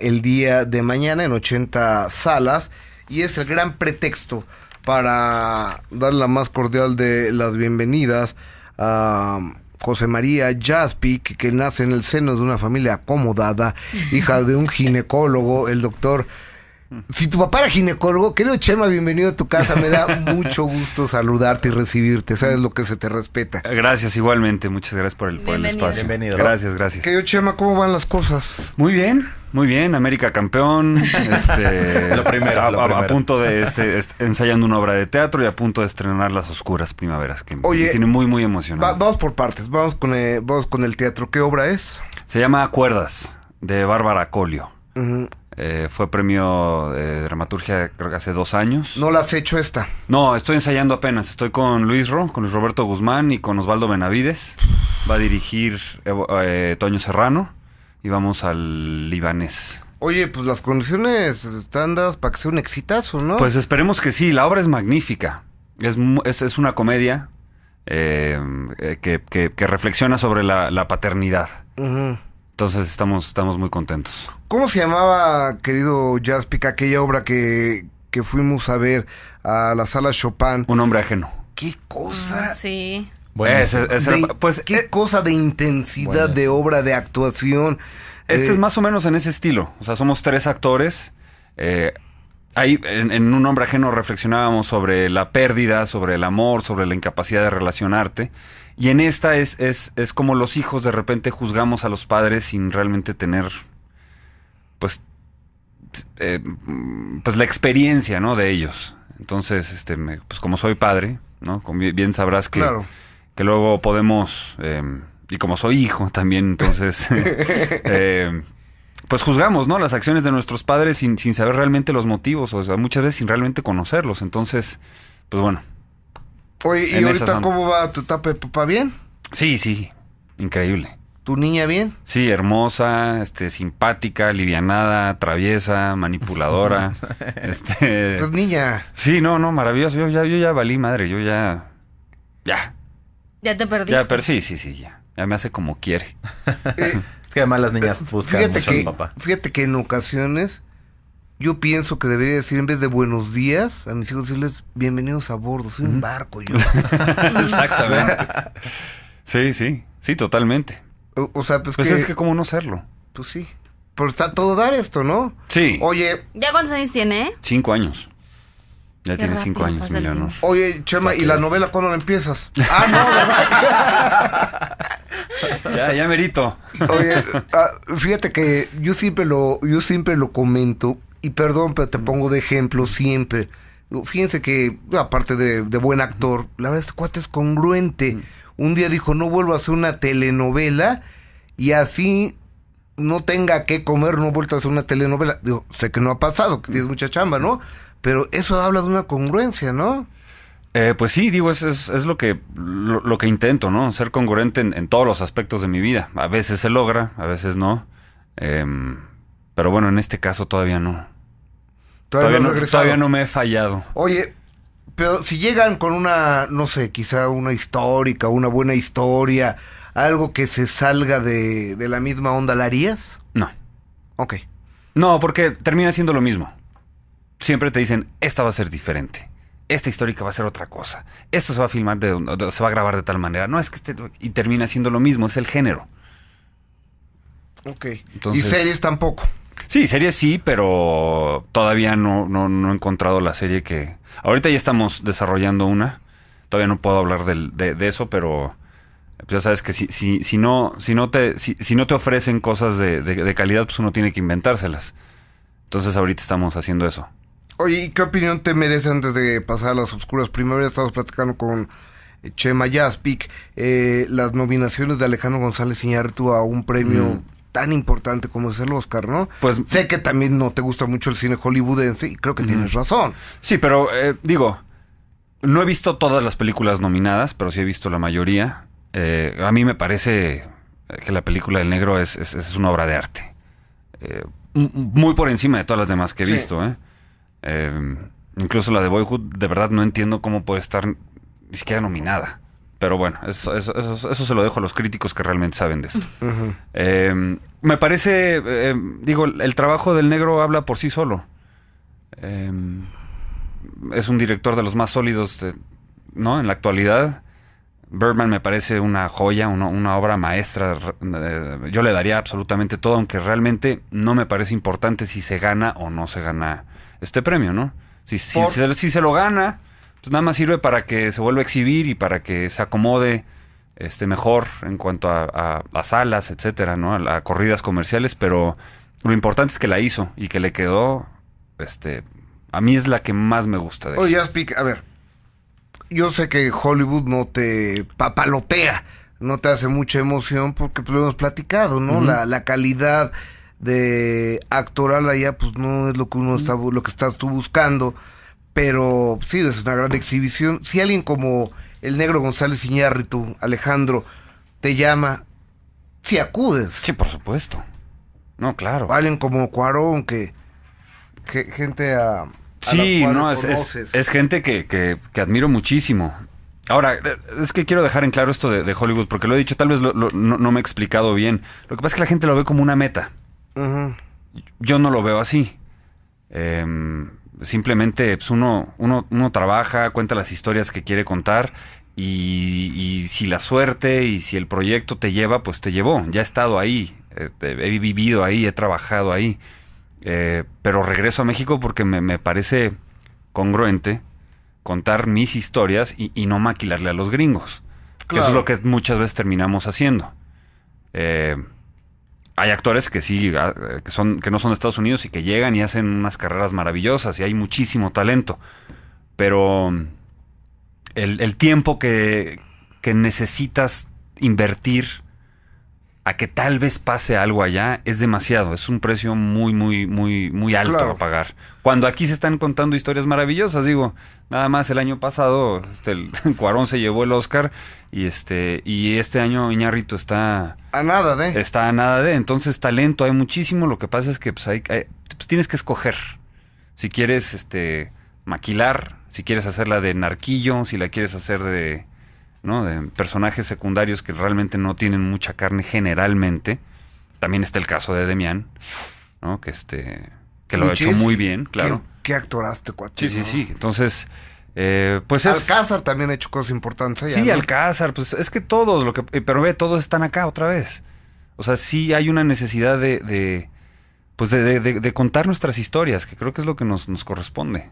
el día de mañana en 80 salas y es el gran pretexto para dar la más cordial de las bienvenidas a José María Jaspi, que, que nace en el seno de una familia acomodada, hija de un ginecólogo, el doctor si tu papá era ginecólogo, querido Chema, bienvenido a tu casa. Me da mucho gusto saludarte y recibirte. Sabes lo que se te respeta. Gracias, igualmente. Muchas gracias por el, espacio. Bienvenido. Gracias, gracias. Querido Chema, ¿cómo van las cosas? Muy bien. Muy bien, América campeón. Este, lo primero, a, punto de este, ensayando una obra de teatro y a punto de estrenar Las Oscuras Primaveras, que Oye, tiene muy, muy emocionado. vamos por partes, vamos con, el, eh, vamos con el teatro. ¿Qué obra es? Se llama Cuerdas, de Bárbara Colio. Eh, fue premio eh, de dramaturgia creo que hace dos años. ¿No la has hecho esta? No, estoy ensayando apenas. Estoy con Luis Ro, con Luis Roberto Guzmán y con Osvaldo Benavides. Va a dirigir eh, Toño Serrano y vamos al libanés. Oye, pues las condiciones están dadas para que sea un exitazo, ¿no? Pues esperemos que sí, la obra es magnífica. Es, una comedia que, reflexiona sobre la, paternidad. Entonces estamos, estamos muy contentos. ¿Cómo se llamaba, querido Jaspica, aquella obra que, fuimos a ver a la sala Chopin? Un hombre ajeno. ¿Qué cosa? Mm, sí. pues qué eh, cosa de intensidad de obra, de actuación. Este eh, es más o menos en ese estilo. O sea, somos tres actores. Eh, ahí en, en, un hombre ajeno reflexionábamos sobre la pérdida, sobre el amor, sobre la incapacidad de relacionarte. Y en esta es, es, es como los hijos de repente juzgamos a los padres sin realmente tener, pues, eh, pues la experiencia, ¿no? De ellos. Entonces, este, pues como soy padre, ¿no? bien sabrás que, que luego podemos, em, y como soy hijo también, entonces, em, pues juzgamos, ¿no? Las acciones de nuestros padres sin, sin saber realmente los motivos, o sea, muchas veces sin realmente conocerlos. Entonces, pues bueno, Oye, ¿y ahorita cómo va tu etapa de papá? ¿Bien? Sí, sí. Increíble. ¿Tu niña bien? Sí, hermosa, este, simpática, alivianada, traviesa, manipuladora. este... Pues niña. Sí, no, no, maravilloso. Yo ya, yo ya valí madre, yo ya. Ya. Ya te perdiste. Ya, pero sí, sí, sí, ya. Ya me hace como quiere. Eh, es que además las niñas eh, buscan mucho papá. Fíjate que en ocasiones yo pienso que debería decir en vez de buenos días a mis hijos decirles bienvenidos a bordo, soy un barco yo. Exactamente. sí, sí, sí, totalmente. O, sea, pues, pues es que cómo no serlo. Pues sí. Pero está todo dar esto, ¿no? Sí. Oye. ¿Ya cuántos años tiene? Cinco años. Ya tiene cinco años, Oye, Chema, ¿y la novela cuándo la empiezas? ah, no, ya, ya merito. Oye, ah, fíjate que yo siempre lo, yo siempre lo comento y perdón, pero te pongo de ejemplo siempre. Fíjense que, aparte de, de buen actor, la verdad este cuate es congruente. Un día dijo, no vuelvo a hacer una telenovela y así no tenga que comer, no vuelvo a hacer una telenovela. Digo, sé que no ha pasado, que tienes mucha chamba, ¿no? Pero eso habla de una congruencia, ¿no? Eh, pues sí, digo, es, es, lo, que, lo, que intento, ¿no? Ser congruente en, en, todos los aspectos de mi vida. A veces se logra, a veces no. Eh, pero bueno, en este caso todavía no. Todavía, no, me he fallado. Oye, pero si llegan con una, no sé, quizá una histórica, una buena historia, algo que se salga de, la misma onda, ¿la harías? No. Ok. No, porque termina siendo lo mismo. Siempre te dicen, esta va a ser diferente. Esta histórica va a ser otra cosa. Esto se va a filmar, de, se va a grabar de tal manera. No, es que este, y termina siendo lo mismo, es el género. Ok. y series tampoco. Sí, serie sí, pero todavía no, no, no he encontrado la serie que... Ahorita ya estamos desarrollando una. Todavía no puedo hablar de, de, eso, pero pues, ya sabes que si, si, si, no, si, no, te, si, no te ofrecen cosas de, calidad, pues uno tiene que inventárselas. Entonces ahorita estamos haciendo eso. Oye, ¿y qué opinión te merece antes de pasar a las obscuras Primero Estamos platicando con eh, Chema Jaspic, eh, las nominaciones de Alejandro González Iñárritu a un premio mm tan importante como es el Oscar, ¿no? Pues sé que también no te gusta mucho el cine hollywoodense y creo que tienes razón. Sí, pero eh, digo, no he visto todas las películas nominadas, pero sí he visto la mayoría. Eh, a mí me parece que la película del negro es, una obra de arte. Eh, muy por encima de todas las demás que he visto. incluso la de Boyhood, de verdad no entiendo cómo puede estar ni siquiera nominada. Pero bueno, eso, eso, eso, se lo dejo a los críticos que realmente saben de esto. Eh, me parece, eh, digo, el trabajo del negro habla por sí solo. Eh, es un director de los más sólidos, ¿no? En la actualidad. Birdman me parece una joya, una, obra maestra. Yo le daría absolutamente todo, aunque realmente no me parece importante si se gana o no se gana este premio, ¿no? Si, si, si se, lo gana, pues nada más sirve para que se vuelva a exhibir y para que se acomode este, mejor en cuanto a, salas, etcétera, ¿no? A, corridas comerciales, pero lo importante es que la hizo y que le quedó, este, a mí es la que más me gusta de Oye, a ver, yo sé que Hollywood no te papalotea, no te hace mucha emoción porque pues, lo hemos platicado, ¿no? la, la, calidad de actoral allá pues no es lo que uno está, lo que estás tú buscando pero sí, es una gran exhibición. Si alguien como el negro González Iñárritu, Alejandro, te llama, si acudes. Sí, por supuesto. No, claro. Alguien como Cuarón, que, gente a... sí, no, es, es, gente que, que, que, admiro muchísimo. Ahora, es que quiero dejar en claro esto de, Hollywood, porque lo he dicho, tal vez no, me he explicado bien. Lo que pasa es que la gente lo ve como una meta. Yo no lo veo así. Eh, simplemente pues, uno, uno, uno trabaja, cuenta las historias que quiere contar y, si la suerte y si el proyecto te lleva, pues te llevó. Ya he estado ahí, eh, he vivido ahí, he trabajado ahí. Eh, pero regreso a México porque me, parece congruente contar mis historias y, y no maquilarle a los gringos. Que eso es lo que muchas veces terminamos haciendo. Eh, hay actores que sí, ah, eh, que, son, que no son de Estados Unidos y que llegan y hacen unas carreras maravillosas y hay muchísimo talento. Pero mm, el, tiempo que necesitas invertir a que tal vez pase algo allá es demasiado, es un precio muy, muy, muy, muy alto a pagar. Cuando aquí se están contando historias maravillosas, digo, nada más el año pasado este, el Cuarón se llevó el Oscar y este, y este año Iñarrito está... A nada de. Está a nada de, entonces talento hay muchísimo, lo que pasa es que pues, hay, pues, tienes que escoger. Si quieres este, maquilar, si quieres hacerla de narquillo, si la quieres hacer de ¿no? De personajes secundarios que realmente no tienen mucha carne generalmente. También está el caso de Demian, ¿no? Que este. que lo ha hecho muy bien, claro. Qué, actoraste, Sí, sí, sí. Entonces. Eh, pues Alcázar también ha hecho cosas importantes. sí, Alcázar, pues es que todos, lo que, eh, pero ve, todos están acá otra vez. O sea, sí hay una necesidad de, de pues de, de, contar nuestras historias, que creo que es lo que nos, nos corresponde.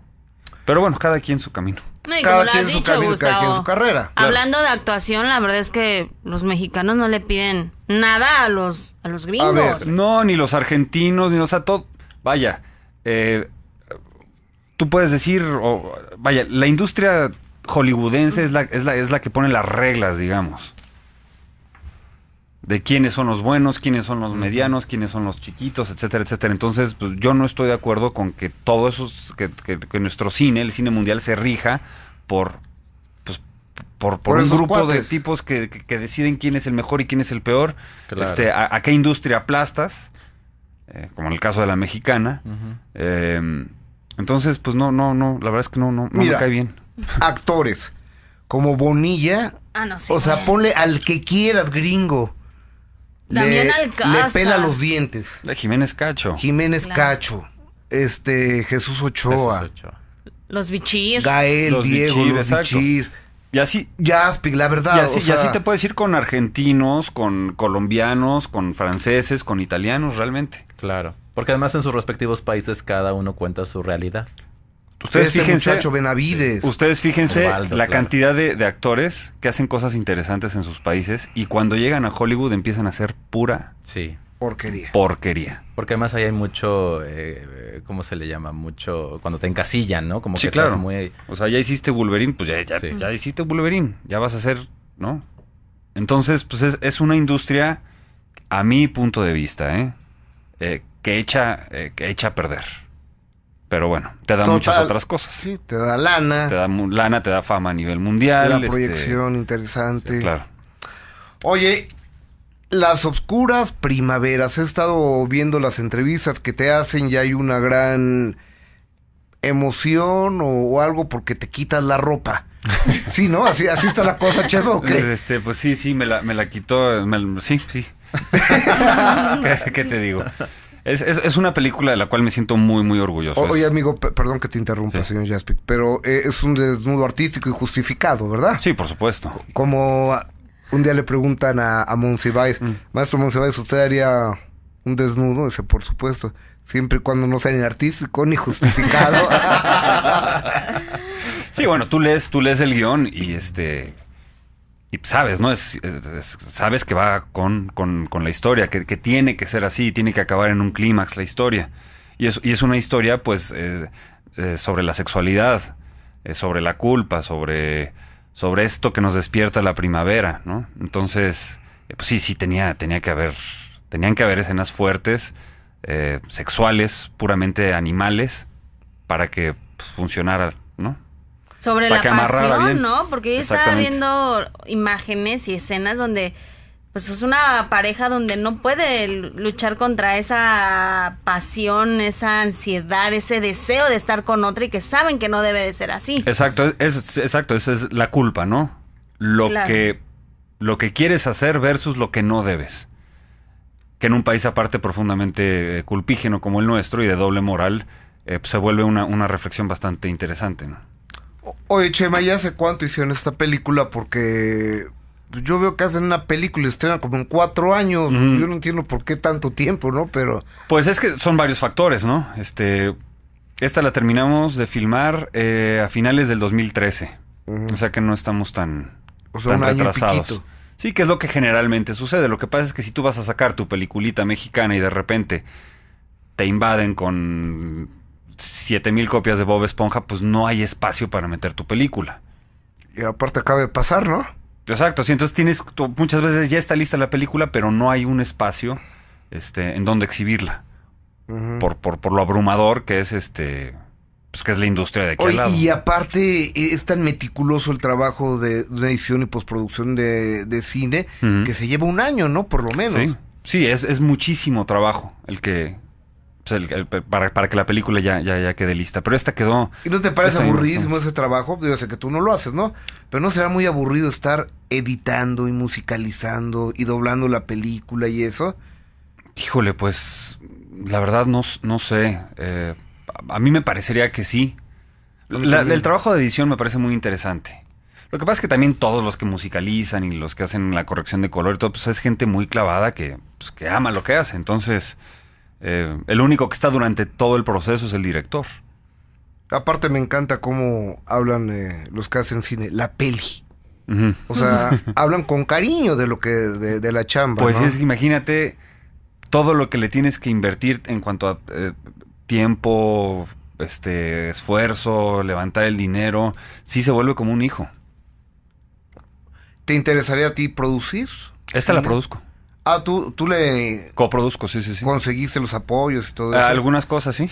Pero bueno, cada quien su camino. cada quien su camino, carrera. Hablando de actuación, la verdad es que los mexicanos no le piden nada a los, a los gringos. no, ni los argentinos, ni, o sea, todo. Vaya, eh, tú puedes decir, vaya, la industria hollywoodense es la, es, la, es la que pone las reglas, digamos de quiénes son los buenos, quiénes son los medianos, quiénes son los chiquitos, etcétera, etcétera. Entonces, pues, yo no estoy de acuerdo con que todo eso, que, que, nuestro cine, el cine mundial, se rija por, pues, por, por, un grupo de tipos que, deciden quién es el mejor y quién es el peor, este, a, qué industria aplastas, eh, como en el caso de la mexicana. Em, entonces, pues no, no, no, la verdad es que no, no, no me cae bien. Actores, como Bonilla, ah, o sea, ponle al que quieras, gringo le pela los dientes. Jiménez Cacho. Jiménez Cacho. Este, Jesús Ochoa. Los Bichir. Gael, Diego, Y así. la verdad. y así, te puedes ir con argentinos, con colombianos, con franceses, con italianos, realmente. Claro. Porque además en sus respectivos países cada uno cuenta su realidad. Este Ustedes fíjense, Benavides. Ustedes fíjense la cantidad de, actores que hacen cosas interesantes en sus países y cuando llegan a Hollywood empiezan a ser pura sí. porquería. Porquería. Porque además ahí hay mucho, eh, ¿cómo se le llama? Mucho, cuando te encasillan, ¿no? Como sí, claro. O sea, ya hiciste Wolverine, pues ya, ya, ya hiciste Wolverine, ya vas a ser, ¿no? Entonces, pues es, una industria, a mi punto de vista, ¿eh? Eh, que, echa, que echa a perder. Pero bueno, te dan muchas otras cosas. Sí, te da lana. Te da lana, te da fama a nivel mundial. da este, proyección interesante. claro. Oye, las oscuras primaveras. He estado viendo las entrevistas que te hacen y hay una gran emoción o, algo porque te quitas la ropa. sí, ¿no? Así, así está la cosa, Chelo. Este, pues sí, sí, me la, me la quitó. sí, sí. ¿Qué te digo? Es, es, es, una película de la cual me siento muy, muy orgulloso. oye, amigo, perdón que te interrumpa, señor Jaspic, pero eh, es un desnudo artístico y justificado, ¿verdad? Sí, por supuesto. Como un día le preguntan a, a Monsiváis, mm. maestro Monsiváis, ¿usted haría un desnudo? Dice, por supuesto, siempre y cuando no sea ni artístico ni justificado. sí, bueno, tú lees, tú lees el guión y este y sabes, ¿no? sabes que va con, con, la historia, que, tiene que ser así, tiene que acabar en un clímax la historia. Y es, y es una historia, pues, eh, eh, sobre la sexualidad, eh, sobre la culpa, sobre, sobre esto que nos despierta la primavera, ¿no? Entonces, pues sí, sí, tenía, tenía que haber, tenían que haber escenas fuertes, sexuales, puramente animales, para que pues, funcionara sobre la pasión, ¿no? Porque yo estaba viendo imágenes y escenas donde pues es una pareja donde no puede luchar contra esa pasión, esa ansiedad, ese deseo de estar con otra y que saben que no debe de ser así. Exacto, es, exacto, esa es la culpa, ¿no? Lo que lo que quieres hacer versus lo que no debes. Que en un país aparte profundamente eh, culpígeno como el nuestro y de doble moral, eh, pues, se vuelve una, una reflexión bastante interesante, ¿no? Oye, Chema, ¿ya hace cuánto hicieron esta película? Porque yo veo que hacen una película y estrenan como en cuatro años. Yo no entiendo por qué tanto tiempo, ¿no? Pero. Pues es que son varios factores, ¿no? Este. Esta la terminamos de filmar eh, a finales del 2013. O sea que no estamos tan, tan retrasados. Sí, que es lo que generalmente sucede. Lo que pasa es que si tú vas a sacar tu peliculita mexicana y de repente te invaden con mil copias de Bob Esponja, pues no hay espacio para meter tu película. Y aparte acaba de pasar, ¿no? Exacto, sí, entonces tienes, muchas veces ya está lista la película, pero no hay un espacio este, en donde exhibirla. por, por, lo abrumador que es este. Pues que es la industria de aquí Y aparte, e, es tan meticuloso el trabajo de, edición y postproducción de, cine que se lleva un año, ¿no? Por lo menos. Sí, es, es muchísimo trabajo el que, pues, para, que la película ya, ya, quede lista. Pero esta quedó. ¿Y no te parece aburridísimo ese trabajo? Yo sé que tú no lo haces, ¿no? Pero no será muy aburrido estar editando y musicalizando y doblando la película y eso. Híjole, pues la verdad no, no sé. Eh, a mí me parecería que sí. el trabajo de edición me parece muy interesante. Lo que pasa es que también todos los que musicalizan y los que hacen la corrección de color y todo, pues es gente muy clavada que, pues, que ama lo que hace. Entonces, eh, el único que está durante todo el proceso es el director. Aparte me encanta cómo hablan eh, los que hacen cine, la peli. O sea, hablan con cariño de lo que de, la chamba. Pues imagínate todo lo que le tienes que invertir en cuanto a eh, tiempo, este esfuerzo, levantar el dinero, sí se vuelve como un hijo. ¿Te interesaría a ti producir? Esta la produzco. Ah, tú, le... Coproduzco, sí, sí, sí. Conseguiste los apoyos y todo ah, eso. Algunas cosas, sí.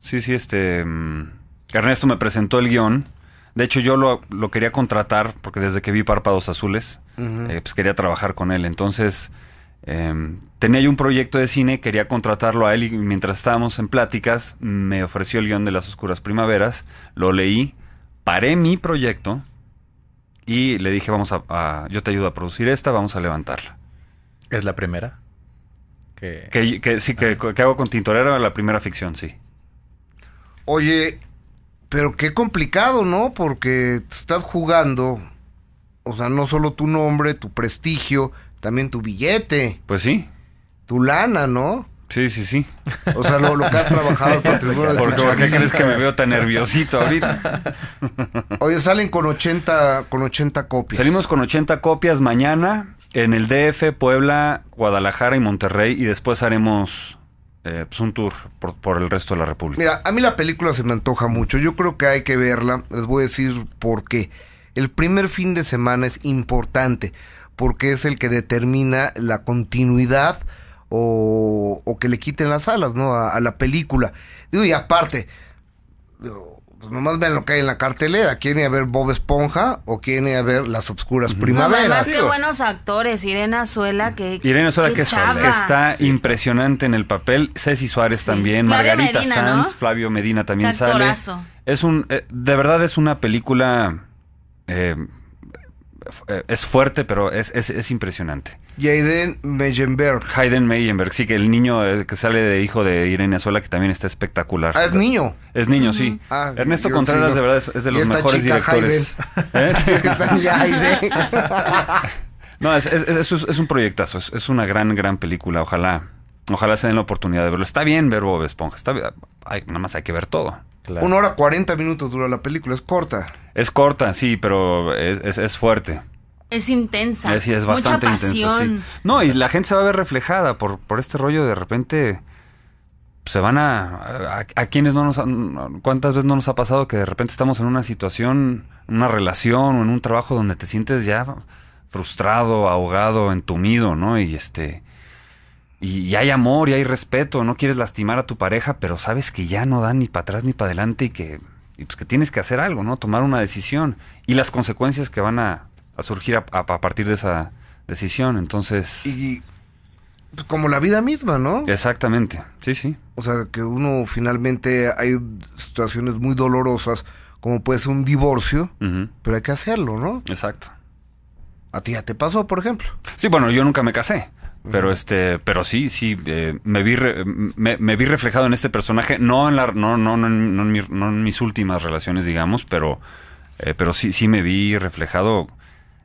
Sí, sí, este... Mm, Ernesto me presentó el guión. De hecho, yo lo, quería contratar porque desde que vi Párpados Azules, eh, pues quería trabajar con él. Entonces, em, tenía yo un proyecto de cine, quería contratarlo a él y mientras estábamos en pláticas, me ofreció el guión de Las Oscuras Primaveras, lo leí, paré mi proyecto y le dije, vamos a yo te ayudo a producir esta, vamos a levantarla. ¿Es la primera? Que, sí, que, hago con Tintorero la primera ficción, sí. Oye, pero qué complicado, ¿no? Porque estás jugando, o sea, no solo tu nombre, tu prestigio, también tu billete. Pues sí. Tu lana, ¿no? Sí, sí, sí. O sea, lo, que has trabajado ¿Por qué crees que me veo tan nerviosito ahorita? Oye, salen con 80, con 80 copias. Salimos con 80 copias mañana en el DF, Puebla, Guadalajara y Monterrey y después haremos eh, pues, un tour por, el resto de la República. Mira, a mí la película se me antoja mucho. Yo creo que hay que verla. Les voy a decir por qué. El primer fin de semana es importante porque es el que determina la continuidad o, que le quiten las alas ¿no? a, la película. Digo, y aparte, pues, nomás vean lo que hay en la cartelera. quién a ver Bob Esponja o quién a ver Las Obscuras Primaveras? más qué buenos actores. Irene Azuela, que. Irene que, está impresionante en el papel. Ceci Suárez también. Margarita Sanz, Flavio Medina también sale. Es un. Eh, de verdad es una película. Eh, eh, es fuerte, pero es, es, es impresionante. Hayden Meyenberg. Hayden Meyenberg, sí, que el niño eh, que sale de hijo de Irene Azuela, que también está espectacular. Ah, es niño. Es niño, sí. Ah, Ernesto Contreras, de verdad, es, de los mejores directores. no, es, un proyectazo, es, una gran, gran película. Ojalá, ojalá se den la oportunidad de verlo. Está bien ver Bob Esponja, está, hay, nada más hay que ver todo. Una hora 40 minutos dura la película, es corta. Es corta, sí, pero es, es, fuerte. Es intensa. Es, es bastante intensa. No, y la gente se va a ver reflejada por, por este rollo de repente. Se van a, a, quienes no nos. ¿Cuántas veces no nos ha pasado que de repente estamos en una situación, una relación o en un trabajo donde te sientes ya frustrado, ahogado, entumido, ¿no? Y este y, hay amor y hay respeto, no quieres lastimar a tu pareja, pero sabes que ya no dan ni para atrás ni para adelante y que, pues que tienes que hacer algo, ¿no? Tomar una decisión y las consecuencias que van a, surgir a, partir de esa decisión. Entonces... Y, pues, como la vida misma, ¿no? Exactamente, sí, sí. O sea, que uno finalmente hay situaciones muy dolorosas, como puede ser un divorcio, pero hay que hacerlo, ¿no? Exacto. ¿A ti ya te pasó, por ejemplo? Sí, bueno, yo nunca me casé. Pero este, pero sí, sí, eh, me vi reflejado en este personaje, no en la, no, no, en, mis últimas relaciones, digamos, pero, eh, pero sí, sí me vi reflejado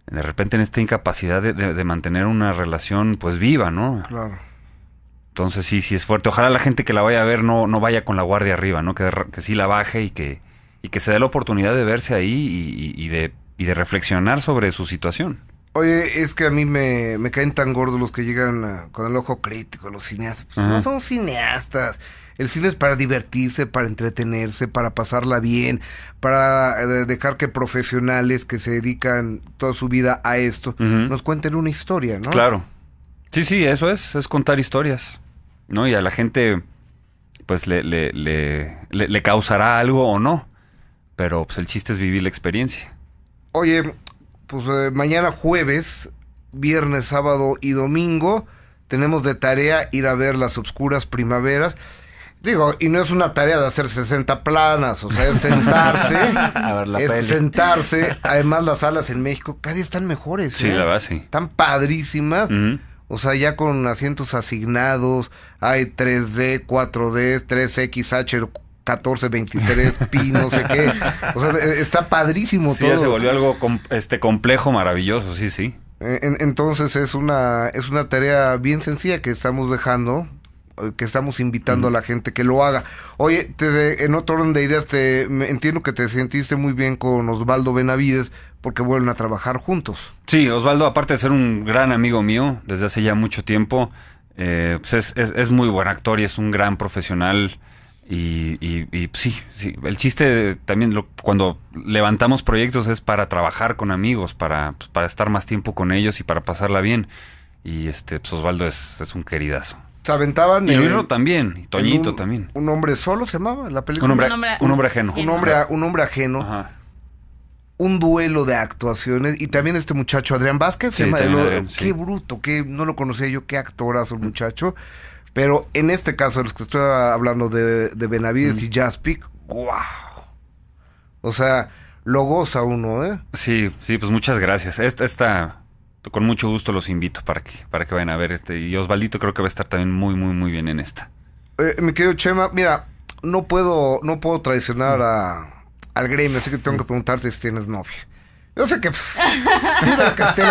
de repente en esta incapacidad de, mantener una relación pues viva, ¿no? Claro. Entonces sí, sí es fuerte. Ojalá la gente que la vaya a ver no, no vaya con la guardia arriba, ¿no? Que, que sí la baje y que, y que se dé la oportunidad de verse ahí y de, y de reflexionar sobre su situación. Oye, es que a mí me, caen tan gordos los que llegan con el ojo crítico, los cineastas. Pues, no son cineastas. El cine es para divertirse, para entretenerse, para pasarla bien, para eh, dejar que profesionales que se dedican toda su vida a esto nos cuenten una historia, ¿no? Claro. Sí, sí, eso es, es contar historias, ¿no? Y a la gente, pues le, le, le, le causará algo o no, pero pues el chiste es vivir la experiencia. Oye, pues eh, mañana jueves, viernes, sábado y domingo tenemos de tarea ir a ver las obscuras primaveras. Digo, y no es una tarea de hacer 60 planas, o sea, es sentarse. es sentarse. Además, las salas en México cada día están mejores. Sí, ¿eh? la verdad, sí. Están padrísimas. O sea, ya con asientos asignados, hay 3D, 4D, 3X, 1423 pi, no sé qué. O sea, e, está padrísimo todo. se volvió algo este complejo, maravilloso, sí, sí. E, entonces es una, es una tarea bien sencilla que estamos dejando, eh, que estamos invitando a la gente que lo haga. Oye, en otro orden de ideas, te, entiendo que te sentiste muy bien con Osvaldo Benavides porque vuelven a trabajar juntos. Sí, Osvaldo, aparte de ser un gran amigo mío desde hace ya mucho tiempo, eh, pues es, es muy buen actor y es un gran profesional. Y, sí, sí, el chiste también lo, cuando levantamos proyectos es para trabajar con amigos, para, pues, para estar más tiempo con ellos y para pasarla bien. Y este, pues, Osvaldo es, un queridazo. Se aventaban. Y hilo también, y Toñito también. Un hombre solo se llamaba la película. Un hombre, ajeno. Un hombre, ajeno. Un duelo de actuaciones. Y también este muchacho Adrián Vázquez. qué bruto, qué, no lo conocía yo, qué actorazo el muchacho. Pero en este caso, los que estoy hablando de, de Benavides y Jaspic, wow. O sea, lo goza uno, ¿eh? Sí, sí, pues muchas gracias. Esta, esta, con mucho gusto los invito para que, para que vayan a ver este. Y Osvaldito creo que va a estar también muy, muy, muy bien en esta. Eh, mi querido Chema, mira, no puedo, no puedo traicionar al Green así que tengo que preguntarte si tienes novia no sé pues, que, dime que esté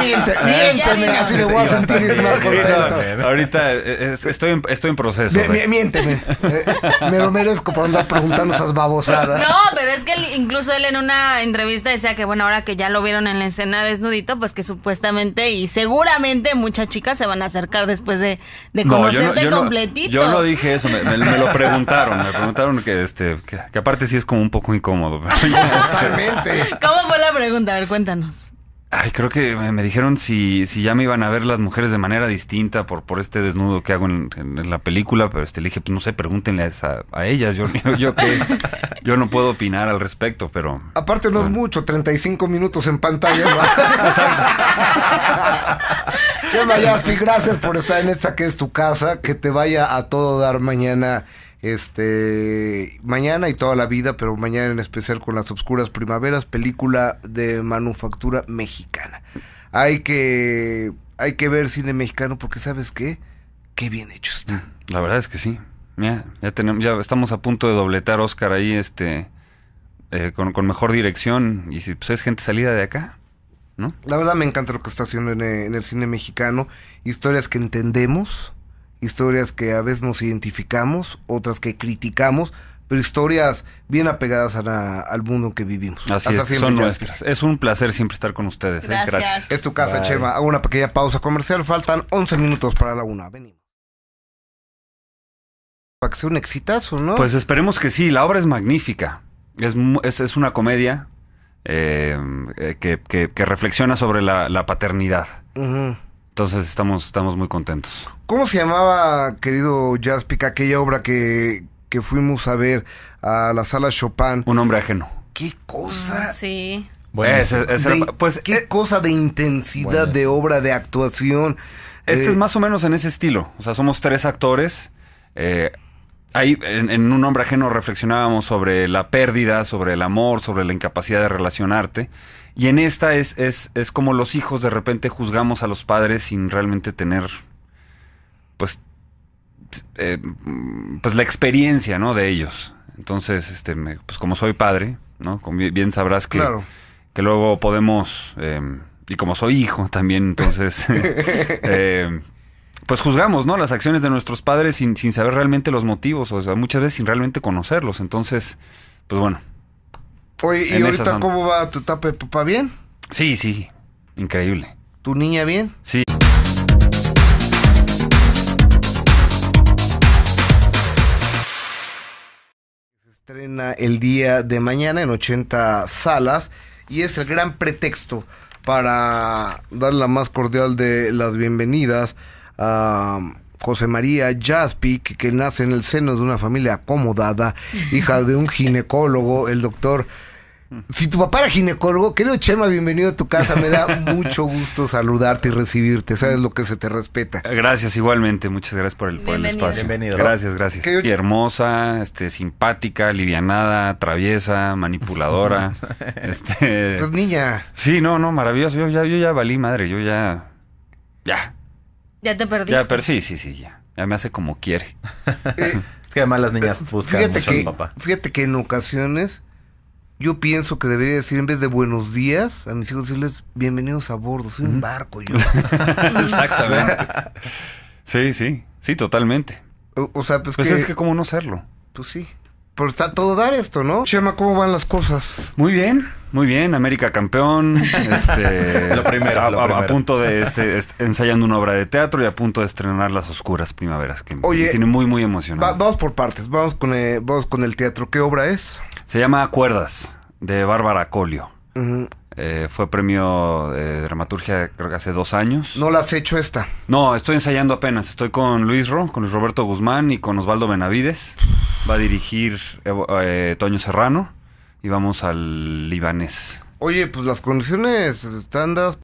miente, miénteme, así me voy a sentir más contento. Ahorita eh, estoy en, estoy en proceso. Miénteme, eh, me lo merezco por andar preguntando esas babosadas. No, pero es que incluso él en una entrevista decía que, bueno, ahora que ya lo vieron en la escena desnudito, pues que supuestamente y seguramente muchas chicas se van a acercar después de, de conocerte yo no, completito. yo no dije eso, me, lo preguntaron, me preguntaron que, este, que, aparte sí es como un poco incómodo. Este, Totalmente. ¿Cómo fue la pregunta? pregunta, a ver, cuéntanos. Ay, creo que me, dijeron si, si, ya me iban a ver las mujeres de manera distinta por, por este desnudo que hago en, la película, pero este, le dije, pues no sé, pregúntenle a, ellas, yo, yo, que, yo, no puedo opinar al respecto, pero... Aparte no es mucho, 35 minutos en pantalla. Chema Yarpi, gracias por estar en esta que es tu casa, que te vaya a todo dar mañana este mañana y toda la vida, pero mañana en especial con Las Obscuras Primaveras, película de manufactura mexicana. Hay que, hay que ver cine mexicano porque sabes qué, qué bien hecho está. Mm, la verdad es que sí. Ya, tenemos, ya estamos a punto de dobletar Oscar ahí este, eh, con, con, mejor dirección y si pues, es gente salida de acá. ¿No? La verdad me encanta lo que está haciendo en eh, el cine mexicano, historias que entendemos, historias que a veces nos identificamos, otras que criticamos, pero historias bien apegadas al mundo que vivimos. Así es, son nuestras. Es un placer siempre estar con ustedes. ¿eh? Gracias. Es tu casa, Chema. Hago una pequeña pausa comercial. Faltan 11 minutos para la una. Venimos. Para que sea un exitazo, ¿no? Pues esperemos que sí. La obra es magnífica. Es, es, una comedia eh, eh, que, reflexiona sobre la, paternidad. Entonces estamos, estamos muy contentos. ¿Cómo se llamaba, querido Jaspic, aquella obra que, fuimos a ver a la sala Chopin? Un hombre ajeno. ¿Qué cosa? Mm, sí. pues qué eh, cosa de intensidad de obra, de actuación. Este eh, es más o menos en ese estilo. O sea, somos tres actores. Eh, ahí en, en, un hombre ajeno reflexionábamos sobre la pérdida, sobre el amor, sobre la incapacidad de relacionarte. Y en esta es, es, es como los hijos de repente juzgamos a los padres sin realmente tener, pues, eh, pues la experiencia, ¿no? De ellos. Entonces, este, pues como soy padre, ¿no? bien sabrás que, que luego podemos, em, y como soy hijo también, entonces, em, pues juzgamos, ¿no? Las acciones de nuestros padres sin, sin saber realmente los motivos, o sea, muchas veces sin realmente conocerlos. Entonces, pues bueno, Oye, ¿y ahorita cómo va tu tapa de papá? ¿Bien? Sí, sí. Increíble. ¿Tu niña bien? Sí. Se estrena el día de mañana en 80 salas y es el gran pretexto para dar la más cordial de las bienvenidas a José María Jaspi, que, que nace en el seno de una familia acomodada, hija de un ginecólogo, el doctor si tu papá era ginecólogo, querido Chema, bienvenido a tu casa. Me da mucho gusto saludarte y recibirte. Sabes lo que se te respeta. Gracias, igualmente. Muchas gracias por el, espacio. Bienvenido. Gracias, gracias. Y hermosa, este, simpática, livianada, traviesa, manipuladora. este... Pues niña. Sí, no, no, maravilloso. Yo ya, yo ya valí madre. Yo ya. Ya. Ya te perdí. Ya, pero sí, sí, sí, ya. Ya me hace como quiere. Eh, es que además las niñas eh, buscan fíjate a papá. Fíjate que en ocasiones yo pienso que debería decir en vez de buenos días a mis hijos decirles bienvenidos a bordo, soy un barco yo. Exactamente. sí, sí, sí, totalmente. O, sea, pues, pues que, es que cómo no serlo. Pues sí. Pero está todo dar esto, ¿no? Chema, ¿cómo van las cosas? Muy bien, muy bien. América campeón. Este, lo primero, a, punto de este, ensayando una obra de teatro y a punto de estrenar Las Oscuras Primaveras, que Oye, tiene muy, muy emocionado. vamos por partes, vamos con, eh, vamos con el teatro. ¿Qué obra es? Se llama Cuerdas, de Bárbara Colio. Eh, fue premio de dramaturgia creo que hace dos años. ¿No la has hecho esta? No, estoy ensayando apenas. Estoy con Luis Ro, con Roberto Guzmán y con Osvaldo Benavides. Va a dirigir eh, Toño Serrano y vamos al libanés. Oye, pues las condiciones están dadas